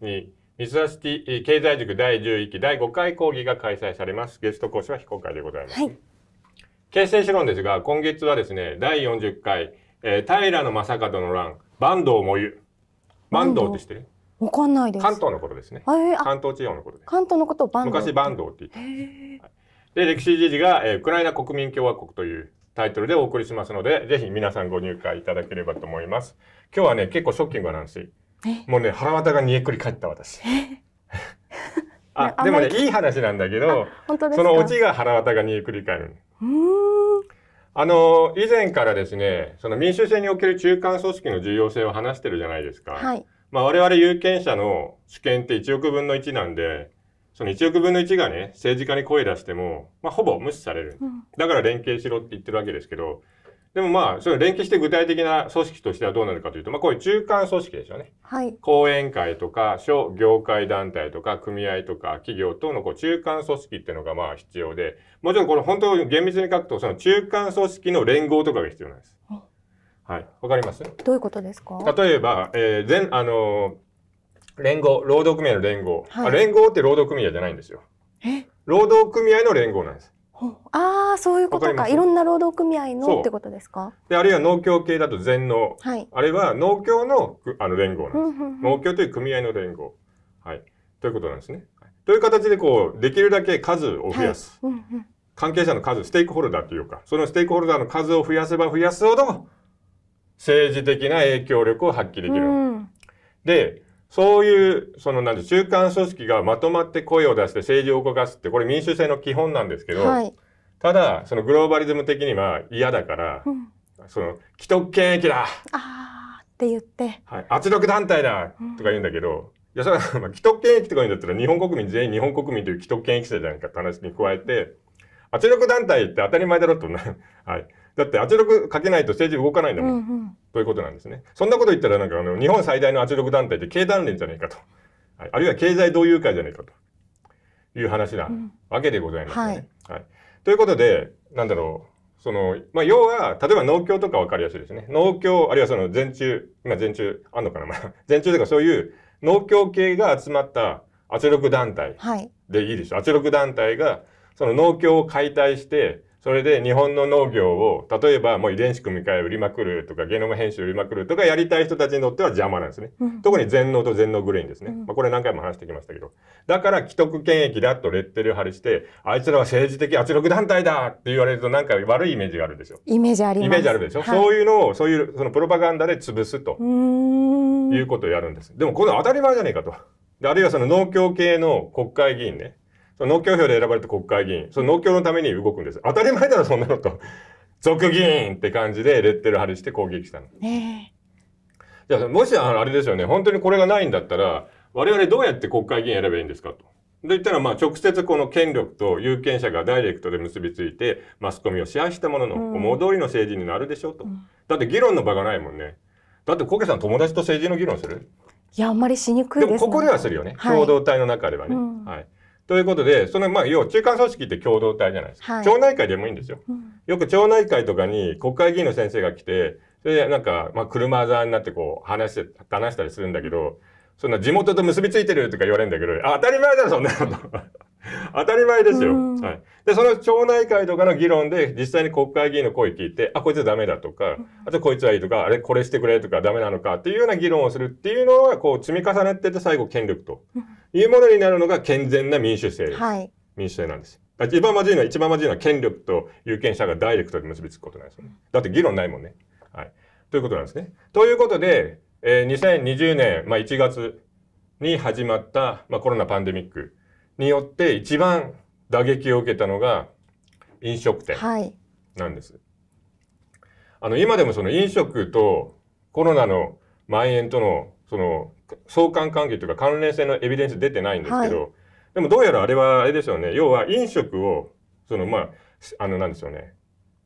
に三橋経済塾第11期第5回講義が開催されます。ゲスト講師は非公開でございます。はい、形成手論ですが、今月はですね、第40回、えー、平の正門の乱、坂東もゆ。坂東って知ってるわかんないです。関東のことですね。関東地方のことです。関東のことを坂東。昔坂東って言った。で、歴史時事が、えー、ウクライナ国民共和国というタイトルでお送りしますので、ぜひ皆さんご入会いただければと思います。今日はね、結構ショッキングな話。もうね腹渡が煮えくり返った私。あでもねいい話なんだけどそのオチが腹渡が煮えくり返る。あの以前からですねその民主制における中間組織の重要性を話してるじゃないですか。はい、まあ我々有権者の主権って1億分の1なんでその1億分の1がね政治家に声出しても、まあ、ほぼ無視される、だから連携しろって言ってるわけですけどでもまあ、それ連携して具体的な組織としてはどうなるかというと、まあ、こういう中間組織ですよね。はい。講演会とか、諸業界団体とか、組合とか、企業等のこう中間組織っていうのがまあ必要で、もちろんこれ本当に厳密に書くと、その中間組織の連合とかが必要なんです。はい。わかりますどういうことですか例えば、えー、全、あのー、連合、労働組合の連合、はい、あ。連合って労働組合じゃないんですよ。え労働組合の連合なんです。ああそういうことかいろんな労働組合のってことですかであるいは農協系だと全農、はい、あるいは農協のあの連合なんです、農協という組合の連合、はい、ということなんですね。という形でこうできるだけ数を増やす、はい関係者の数ステークホルダーというかそのステークホルダーの数を増やせば増やすほど政治的な影響力を発揮できる。うん、でそういう、そのなんで、中間組織がまとまって声を出して政治を動かすって、これ民主制の基本なんですけど、はい、ただ、そのグローバリズム的には嫌だから、うん、その、既得権益だあって言って、はい、圧力団体だとか言うんだけど、うん、いや、それは、まあ、既得権益とか言うんだったら、日本国民全員日本国民という既得権益者じゃないかって話に加えて、圧力団体って当たり前だろとな、はい。だって圧力かけないと政治動かないんだもん、うんうん、ということなんですね。そんなこと言ったらなんかあの日本最大の圧力団体って経団連じゃないかと、はい、あるいは経済同友会じゃないかという話なわけでございますね。うん、はい、はい、ということでなんだろうその、まあ、要は例えば農協とか分かりやすいですね農協あるいはその全中今全中あんのかなま全中とかそういう農協系が集まった圧力団体でいいでしょ、はい、圧力団体がその農協を解体してそれで日本の農業を、例えばもう遺伝子組み換え売りまくるとか、ゲノム編集売りまくるとか、やりたい人たちにとっては邪魔なんですね。うん、特に全農と全農グレインですね。うん、まあ、これ何回も話してきましたけど。だから既得権益だとレッテル貼りして、あいつらは政治的圧力団体だって言われるとなんか悪いイメージがあるでしょ。イメージあります。イメージあるでしょ。はい、そういうのを、そういうそのプロパガンダで潰すということをやるんです。でもこの当たり前じゃねえかと。であるいはその農協系の国会議員ね。農協票で選ばれた国会議員、その農協のために動くんです。当たり前だろ、そんなのと。俗議員って感じでレッテル貼りして攻撃したの。えじゃあ、もしあれですよね、本当にこれがないんだったら、我々どうやって国会議員選べばいいんですかと。で言ったら、まあ、直接この権力と有権者がダイレクトで結びついて、マスコミを支配したものの、思う通りの政治になるでしょうと。うん、だって議論の場がないもんね。だって、こけさん友達と政治の議論するいや、あんまりしにくいです、ね、でも、ここではするよね。はい、共同体の中ではね。うん、はい。ということで、その、まあ、要は中間組織って共同体じゃないですか。はい、町内会でもいいんですよ。うん、よく町内会とかに国会議員の先生が来て、それでなんか、まあ、車座になってこう、話して、話したりするんだけど、そんな地元と結びついてるとか言われるんだけど、あ当たり前だろ、そんなこと。当たり前ですよ、うん、はい。で、その町内会とかの議論で、実際に国会議員の声聞いて、あ、こいつダメだとか、あとこいつはいいとか、あれこれしてくれとかダメなのかっていうような議論をするっていうのは、こう積み重ねてて最後権力というものになるのが健全な民主制、はい、民主制なんです。一番まずいのは、一番まずいのは権力と有権者がダイレクトで結びつくことなんですよね。だって議論ないもんね。はい。ということなんですね。ということで、えー、2020年、まあ、1月に始まった、まあ、コロナパンデミック。によって一番打撃を受けたのが飲食店なんです。はい、あの今でもその飲食とコロナの蔓延とのその相関関係というか関連性のエビデンス出てないんですけど、はい、でもどうやらあれはあれですよね要は飲食をそのまああのなんですよね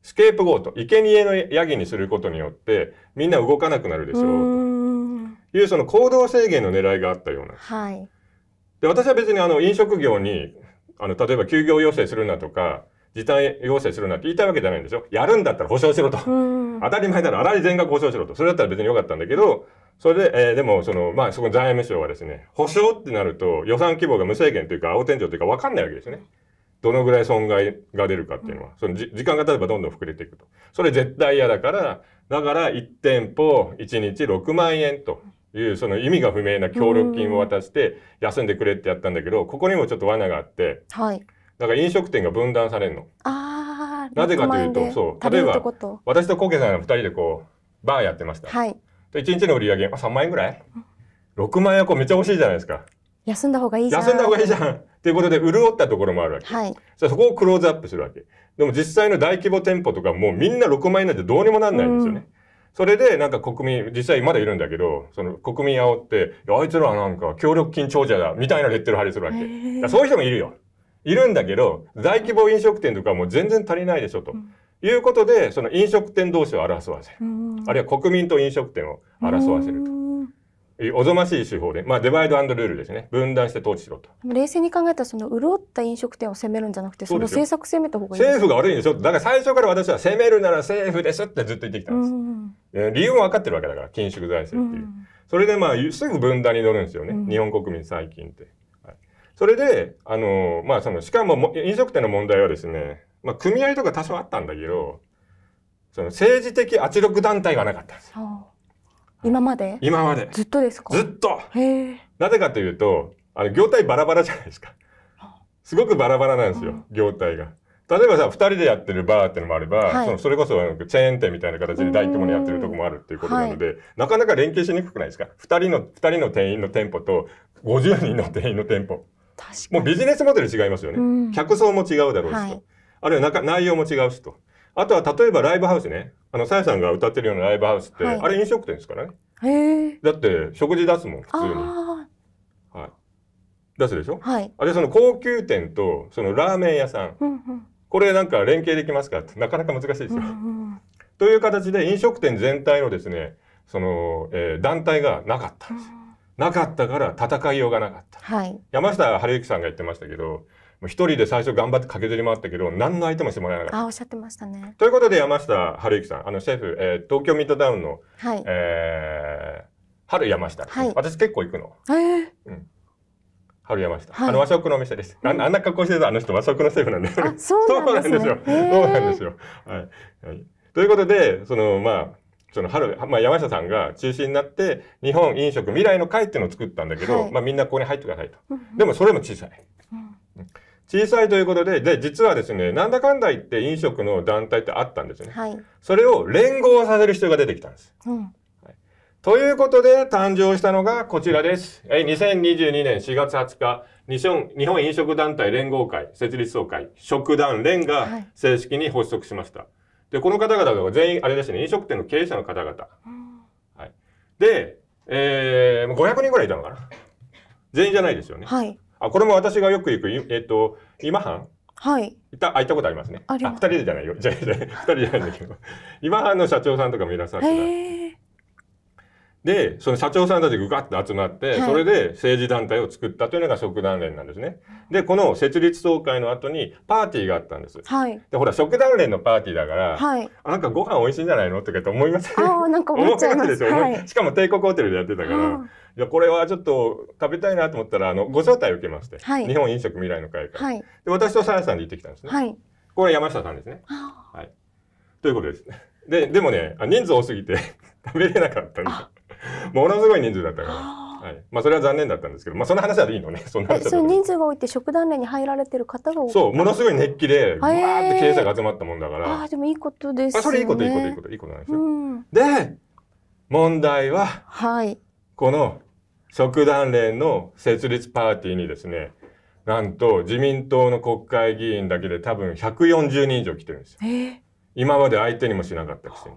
スケープゴート生贄のヤギにすることによってみんな動かなくなるでしょうというその行動制限の狙いがあったようなはいで、私は別にあの飲食業に、あの、例えば休業要請するなとか、時短要請するなって言いたいわけじゃないんですよ。やるんだったら保証しろと。当たり前だろ。あらり全額保証しろと。それだったら別によかったんだけど、それで、えー、でも、その、まあ、そこ財務省はですね、保証ってなると予算規模が無制限というか青天井というか分かんないわけですよね。どのぐらい損害が出るかっていうのは、その時間が経てばどんどん膨れていくと。それ絶対嫌だから、だから1店舗1日6万円というその意味が不明な協力金を渡して休んでくれってやったんだけどここにもちょっと罠があって、はい、だから飲食店が分断されるの。あなぜかというとそう例えば私とコケさんが2人でこうバーやってました。はい、で1日の売り上げ、あ、3万円ぐらい ?6 万円こうめっちゃ欲しいじゃないですか。休んだ方がいいじゃん。休んだ方がいいじゃん。っていうことで潤ったところもあるわけ。はい、そこをクローズアップするわけ。でも実際の大規模店舗とかもうみんな6万円なんてどうにもなんないんですよね。うんそれでなんか国民、実際まだいるんだけど、その国民煽って、あいつらはなんか協力金長者だ、みたいなレッテル貼りするわけ。そういう人もいるよ。いるんだけど、大規模飲食店とかもう全然足りないでしょ、と。うんいうことで、その飲食店同士を争わせる。あるいは国民と飲食店を争わせると。おぞましい手法で、まあ、デバイドルールですね。分断して統治しろと。冷静に考えたら、その潤った飲食店を責めるんじゃなくて、その政策攻めた方がいい。政府が悪いんでしょだから最初から私は責めるなら政府ですってずっと言ってきたんです。理由も分かってるわけだから、緊縮財政っていう。うん、それでまあ、すぐ分断に乗るんですよね。うん、日本国民最近って。はい、それで、あのー、まあ、その、しかも飲食店の問題はですね、まあ、組合とか多少あったんだけど、その政治的圧力団体がなかったんですよ。今まで今まで。ずっとですかずっとなぜかというと、あの、業態バラバラじゃないですか。すごくバラバラなんですよ、うん、業態が。例えばさ2人でやってるバーってのもあれば、はい、そのそれこそチェーン店みたいな形で大規模にやってるとこもあるっていうことなので、はい、なかなか連携しにくくないですか2人の ,2 人の店員の店舗と50人の店員の店舗もうビジネスモデル違いますよね、うん、客層も違うだろうしと、はい、あるいはな内容も違うしとあとは例えばライブハウスねあのさやさんが歌ってるようなライブハウスって、あれ飲食店ですからねだって食事出すもん普通に。はい、出すでしょ、はい、あれその高級店とそのラーメン屋さんこれなんか連携できますかってなかなか難しいですよ。という形で飲食店全体のですねその、えー、団体がなかったんですよ。なかったから戦いようがなかった。はい、山下春之さんが言ってましたけど一人で最初頑張って駆けずり回ったけど何の相手もしてもらえなかった。あおっしゃってましたね。ということで山下春之さんあのシェフ、えー、東京ミッドタウンの、はいえー、春山下、はい、私結構行くの。えーうん春山下、はい、あの和食のお店です。あんな格好してるあの人和食のセーフなんで、そうなんですよ。そうなんですよ。はい。はい、ということで、そのまあ、その春、まあ、山下さんが中心になって、日本飲食未来の会っていうのを作ったんだけど、はい、まあみんなここに入ってくださいと。でもそれも小さい。小さいということで、で、実はですね、なんだかんだ言って飲食の団体ってあったんですよね。はい、それを連合させる必要が出てきたんです。うんということで誕生したのがこちらです。え2022年4月20日日本、日本飲食団体連合会設立総会、食団連が正式に発足しました。はい、で、この方々が全員、あれですね、飲食店の経営者の方々。はい、で、えー、500人ぐらいいたのかな。全員じゃないですよね。はい。あ、これも私がよく行く、えっと、今半はい。いた、あ、行ったことありますね。あ、二人じゃないよ。じゃ、じゃ、二人じゃないんだけど。今半の社長さんとかもいらっしゃって。で、その社長さんたちがガッと集まって、はい、それで政治団体を作ったというのが食団連なんですね。で、この設立総会の後にパーティーがあったんです。はい、で、ほら、食団連のパーティーだから、はい、なんかご飯美味しいんじゃないのとかって思いますん、ね、あなんか思っちゃいます。よ、はい、しかも帝国ホテルでやってたから、いや、これはちょっと食べたいなと思ったら、あの、ご招待を受けまして、はい、日本飲食未来の会から。はい、で、私とさやさんで行ってきたんですね。はい、これは山下さんですね。はい。ということです。で、でもね、人数多すぎて 食べれなかったんです。ものすごい人数だったから。はい、まあそれは残念だったんですけど、まあその話はいいのね。そんなそう人数が多いって職団連に入られてる方が多い。そう、ものすごい熱気で、わーって経営者が集まったもんだから。ああ、でもいいことです、ね、あ、それいいこといいこといいこといいことなんですよ。うん、で、問題は、はい、この職団連の設立パーティーにですね、なんと自民党の国会議員だけで多分140人以上来てるんですよ。今まで相手にもしなかったくせに。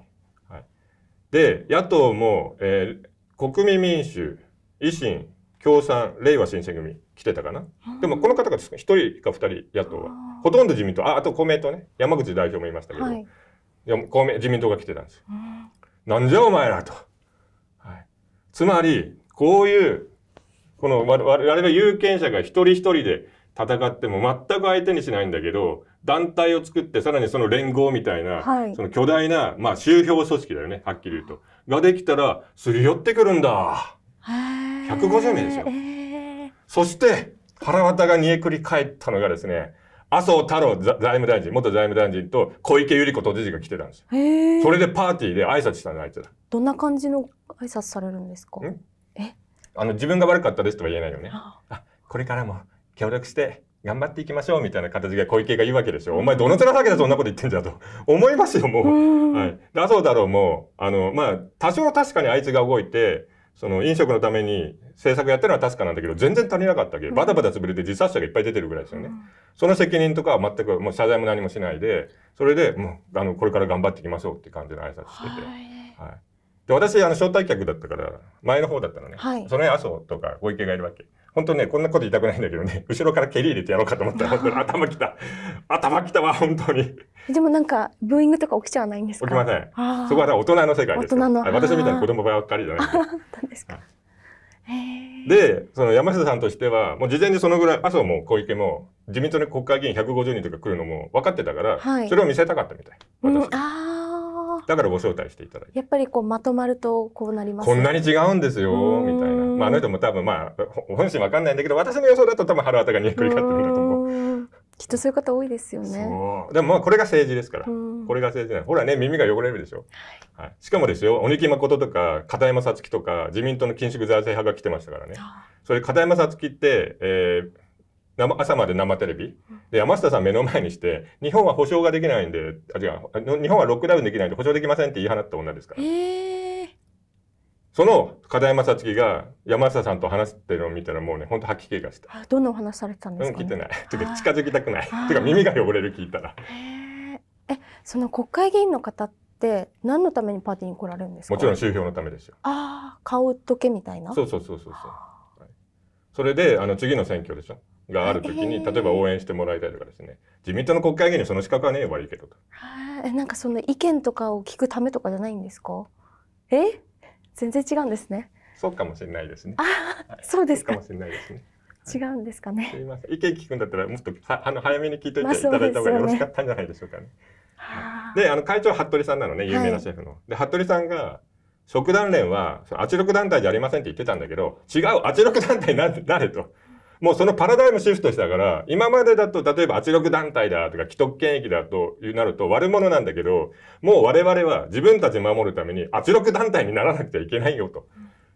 で、野党も、えー、国民民主、維新、共産、れいわ新選組来てたかな。でもこの方が一人か二人野党は。ほとんど自民党、あ、あと公明党ね。山口代表もいましたけど、はい、公明自民党が来てたんですよ。なんじゃお前らと。はい、つまり、こういう、この我々有権者が一人一人で戦っても全く相手にしないんだけど、団体を作って、さらにその連合みたいな、はい、その巨大な、まあ、周辺組織だよね、はっきり言うと。ができたら、すり寄ってくるんだ。150名ですよ。そして、腹渡が煮えくり返ったのがですね、麻生太郎財務大臣、元財務大臣と小池百合子都知事が来てたんですよ。それでパーティーで挨拶したの、あいつら。どんな感じの挨拶されるんですかえあの、自分が悪かったですとは言えないよね。あ、これからも協力して頑張っていきましょうみたいな形で小池が言うわけでしょ。お前どの面だけでそんなこと言ってんじゃと 思いますよ、もう。はい。だそうだろうもう、あの、まあ、多少確かにあいつが動いて、その飲食のために政策やってるのは確かなんだけど、全然足りなかったけど、バタバタ潰れて自殺者がいっぱい出てるぐらいですよね。その責任とかは全く、もう謝罪も何もしないで、それで、もう、あの、これから頑張っていきましょうって感じの挨拶してて。はい。で、私、あの、招待客だったから、前の方だったのね。はい。その辺、麻生とか小池がいるわけ。本当ね、こんなこと言いたくないんだけどね、後ろから蹴り入れてやろうかと思ったら、本当に頭きた。頭きたわ、本当に。でもなんか、ブーイングとか起きちゃわないんですか起きません。そこは大人の世界です大人の。私みたいな子供ばっかりじゃないですか。で、その山下さんとしては、もう事前にそのぐらい、麻生も小池も、自民党の国会議員150人とか来るのも分かってたから、はい、それを見せたかったみたい。私。うん、ああ。だからご招待していただいてやっぱりこうまとまるとこうなります、ね、こんなに違うんですよみたいな、まあ、あの人も多分まあ本心わかんないんだけど私の予想だと多分腹渡がにっくり返ってると思う。きっとそういう方多いですよね。でもまあこれが政治ですから。これが政治なほらね、耳が汚れるでしょ。はい、しかもですよ、鬼木誠とか片山さつきとか自民党の緊縮財政派が来てましたからね。それ片山さつきって、えー、朝まで生テレビで山下さん目の前にして日本は保証ができないんであ違う日本はロックダウンできないんで保証できませんって言い放った女ですから、えー、その片山さつきが山下さんと話してるのを見たらもうね本当吐き気がしたどんなお話されてたんですか、ね、うん聞いてないてと近づきたくないてか耳が汚れる聞いたら、えー、えその国会議員の方って何のためにパーティーに来られるんですかもちろん周票のためですよああ顔とけみたいなそうそうそうそうそう、はい、それであの次の選挙でしょがあるときに、例えば応援してもらいたいとかですね自民党の国会議員にその資格はねえ悪いけどとえなんかその意見とかを聞くためとかじゃないんですかえ全然違うんですねそうかもしれないですねあそうですか、かもしれないですね違うんですかね。すみません。意見聞くんだったらもっとあの早めに聞いといていただいた方がよろしかったんじゃないでしょうかね。まで、あの会長は服部さんなのね、有名なシェフの。で、服部さんが職団連は圧力団体じゃありませんって言ってたんだけど、違う圧力団体になれと。もうそのパラダイムシフトしたから、今までだと、例えば圧力団体だとか、既得権益だというなると悪者なんだけど、もう我々は自分たち守るために圧力団体にならなくちゃいけないよと。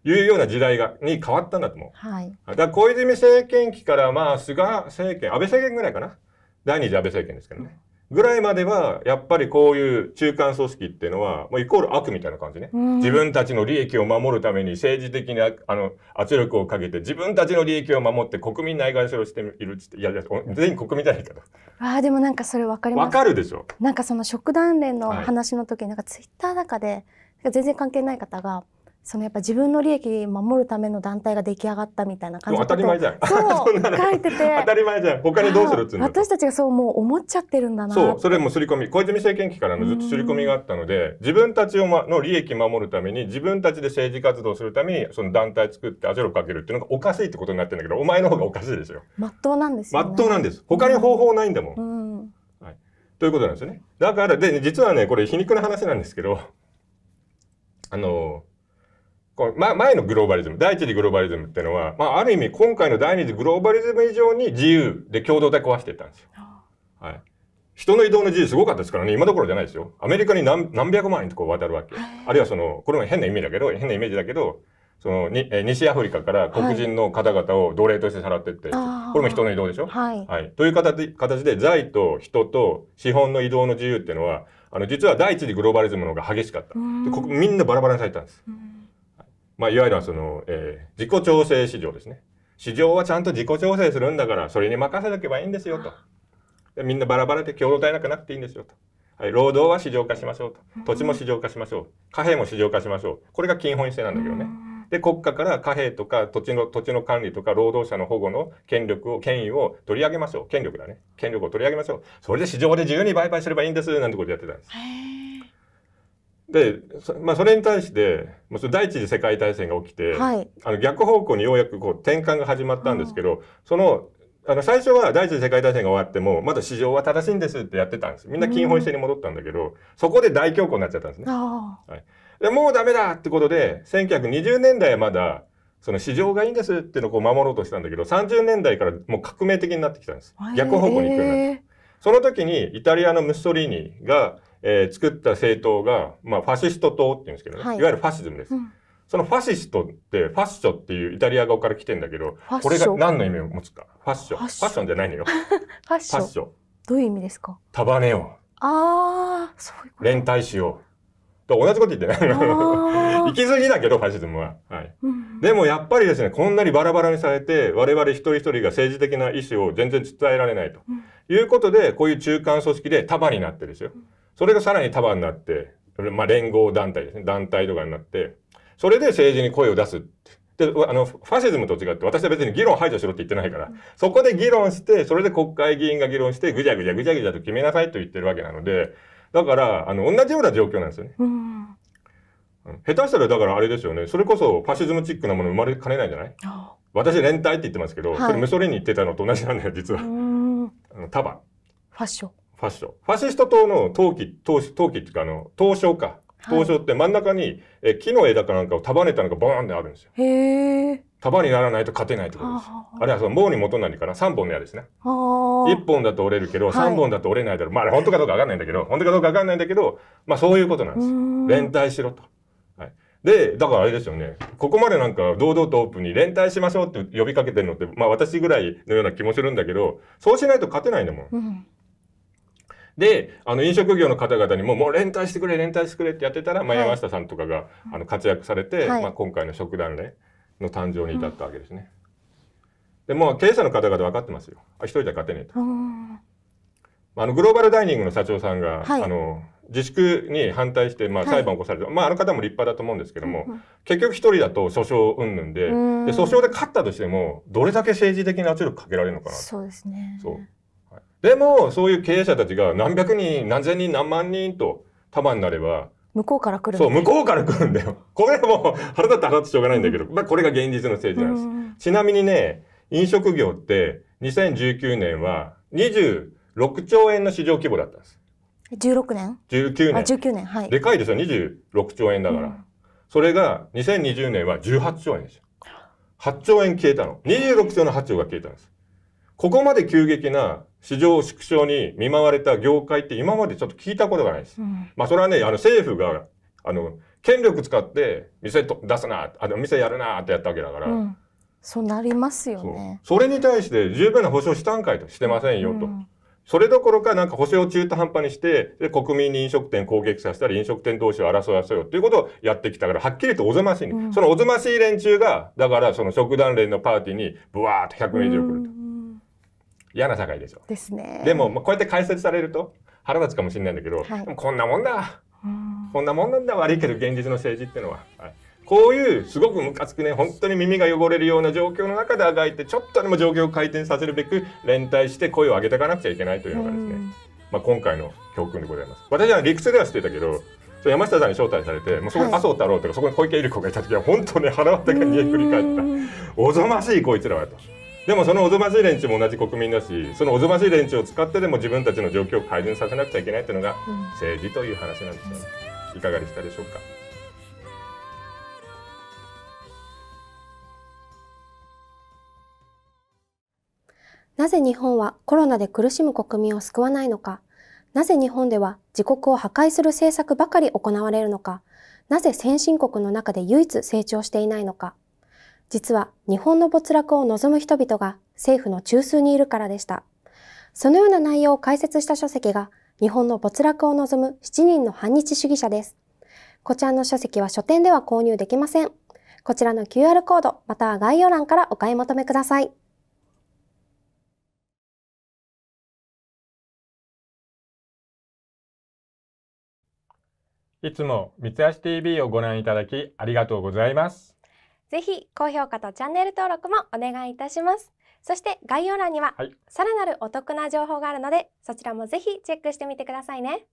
いうような時代が、に変わったんだと思う。はい。だから小泉政権期から、まあ、菅政権、安倍政権ぐらいかな。第二次安倍政権ですけどね。うんぐらいまでは、やっぱりこういう中間組織っていうのは、もうイコール悪みたいな感じね。自分たちの利益を守るために政治的なあの圧力をかけて、自分たちの利益を守って国民内外それをしているっていやいや、全員国民じゃないかと。ああ、でもなんかそれわかります。わかるでしょ。なんかその食団連の話の時、はい、なんかツイッター中で、全然関係ない方が、そのやっぱ自分の利益守るための団体が出来上がったみたいな感じで当たり前じゃんそう 書いてて当たり前じゃん他にどうするっつうの私たちがそうもう思っちゃってるんだなそうそれも刷り込み小泉政権期からのずっと刷り込みがあったので自分たちを、ま、の利益守るために自分たちで政治活動するためにその団体作って圧力かけるっていうのがおかしいってことになってるんだけどお前の方がおかしいですよまっとうなんですよ、ね、まっとうなんです他に方法ないんだもん、うん、はい、ということなんですよねだからで実はねこれ皮肉な話なんですけどあのこま、前のグローバリズム、第一次グローバリズムっていうのは、まあ、ある意味今回の第二次グローバリズム以上に自由で共同体壊していったんですよ。はい。人の移動の自由すごかったですからね、今どころじゃないですよ。アメリカに何何百万人とこう渡るわけ。あるいはその、これも変な意味だけど、変なイメージだけど、そのにえ西アフリカから黒人の方々を奴隷としてさらってって、はい、これも人の移動でしょ、はい、はい、という形形で財と人と資本の移動の自由っていうのはあの実は第一次グローバリズムの方が激しかったでこみんなバラバラにされたんです。まあ、いわゆるその、えー、自己調整市場ですね。市場はちゃんと自己調整するんだから、それに任せとけばいいんですよと。でみんなバラバラで共同体なくなくていいんですよと。はい、労働は市場化しましょうと。土地も市場化しましょう。貨幣も市場化しましょう。これが金本位制なんだけどね。で、国家から貨幣とか土地の、土地の管理とか労働者の保護の権力を、権威を取り上げましょう。権力だね。権力を取り上げましょう。それで市場で自由に売買すればいいんです。なんてことやってたんです。で、まあ、それに対して、もう第一次世界大戦が起きて、はい、あの逆方向にようやくこう転換が始まったんですけど、その、あの最初は第一次世界大戦が終わっても、まだ市場は正しいんですってやってたんです。みんな金本位制に戻ったんだけど、うん、そこで大恐慌になっちゃったんですね。はい、でもうダメだってことで、1920年代はまだ、その市場がいいんですっていうのをこう守ろうとしたんだけど、30年代からもう革命的になってきたんです。逆方向に行くようになって。その時にイタリアのムッソリーニが、えー、作った政党が、まあ、ファシスト党って言うんですけどね、はい、いわゆるファシズムです。うんそのファシストって、ファッショっていうイタリア語から来てんだけど、これが何の意味を持つか。ファッション。ファッションじゃないのよ。ファッション。どういう意味ですか束ねよう。ああ、そういうこと。連帯しよう。と同じこと言ってない。行き過ぎだけど、ファシズムは。はい。うん、でもやっぱりですね、こんなにバラバラにされて、我々一人一人が政治的な意思を全然伝えられないと。うん、いうことで、こういう中間組織で束になってるですよ。うんそれがさらに束になって、まあ、連合団体ですね。団体とかになって、それで政治に声を出すって。で、あの、ファシズムと違って、私は別に議論排除しろって言ってないから、そこで議論して、それで国会議員が議論して、ぐじゃぐじゃぐじゃぐじゃと決めなさいと言ってるわけなので、だから、あの、同じような状況なんですよね。うん、下手したら、だからあれですよね。それこそ、ファシズムチックなもの生まれかねないんじゃない私、連帯って言ってますけど、はい、それムソリに言ってたのと同じなんだよ、実は。あの、束。ファッション。ファッション。ファシスト党の陶器、陶器っていうか、あの、東証か。東証って真ん中に、え木の枝かなんかを束ねたのがボーンってあるんですよ。へえ。束にならないと勝てないってことです。あれはその毛に元何かな ?3 本の矢ですね。1本だと折れるけど、3本だと折れないだろう。まあ、本当かどうかわかんないんだけど、本当かどうかわかんないんだけど、まあそういうことなんです。連帯しろと。はい。で、だからあれですよね。ここまでなんか堂々とオープンに連帯しましょうって呼びかけてるのって、まあ私ぐらいのような気もするんだけど、そうしないと勝てないんだもん。うんで、あの飲食業の方々にも、もう連帯してくれ、連帯してくれってやってたら、まあ、山下さんとかが、あの活躍されて、まあ、今回の食団連の誕生に至ったわけですね。でも経営者の方々分かってますよ。あ一人じゃ勝てねえと。あのグローバルダイニングの社長さんが、はい、あの自粛に反対して、まあ、裁判を起こされて、はい、まあ、あの方も立派だと思うんですけども、うん、結局一人だと訴訟うんぬんでで訴訟で勝ったとしてもどれだけ政治的な圧力かけられるのかなそうですねそうでもそういう経営者たちが何百人何千人何万人と束になれば向こうから来るそう向こうから来るんだよ これもう腹立って腹立しょうがないんだけど、まあ、これが現実の政治なんです、ちなみにね飲食業って2019年は26兆円の市場規模だったんです16年 ?19 年。19年。はい。でかいですよ、26兆円だから。うん、それが、2020年は18兆円ですよ。8兆円消えたの。26兆の8兆が消えたんです。ここまで急激な市場縮小に見舞われた業界って今までちょっと聞いたことがないです。うん、まあそれはね、あの政府が、あの、権力使って店と出すな、あの店やるなってやったわけだから、うん、そうなりますよねそ。それに対して十分な保証したんかいとしてませんよと。うんそれどころかなんか保証を中途半端にして、で国民に飲食店攻撃させたり、飲食店同士を争わせようということをやってきたから、はっきりとおぞましい、ね、うん、そのおぞましい連中が、だからその食団連のパーティーに、ぶわーっと100名以上来ると。嫌な社会でしょ。ですね。でも、まあ、こうやって解説されると腹立つかもしれないんだけど、はい、こんなもんだこんなもんなんだ悪いけど現実の政治っていうのは。はいこういうすごくムカつくね、本当に耳が汚れるような状況の中であがいて、ちょっとでも状況を回転させるべく、連帯して声を上げていかなくちゃいけないというのがですね、まあ、今回の教訓でございます。私は理屈ではしてたけど、山下さんに招待されて、もうそこに麻生太郎とか、そこに小池百合子がいた時は、本当ね、腹立ったが煮えくり返った。おぞましいこいつらはと。でもそのおぞましい連中も同じ国民だしそのおぞましい連中を使ってでも自分たちの状況を改善させなくちゃいけないというのが政治という話なんですよね。いかがでしたでしょうかなぜ日本はコロナで苦しむ国民を救わないのかなぜ日本では自国を破壊する政策ばかり行われるのかなぜ先進国の中で唯一成長していないのか実は日本の没落を望む人々が政府の中枢にいるからでした。そのような内容を解説した書籍が日本の没落を望む7人の反日主義者です。こちらの書籍は書店では購入できません。こちらの QR コードまたは概要欄からお買い求めください。いつも三橋 TV をご覧いただきありがとうございます。ぜひ高評価とチャンネル登録もお願いいたします。そして概要欄にはさらなるお得な情報があるので、そちらもぜひチェックしてみてくださいね。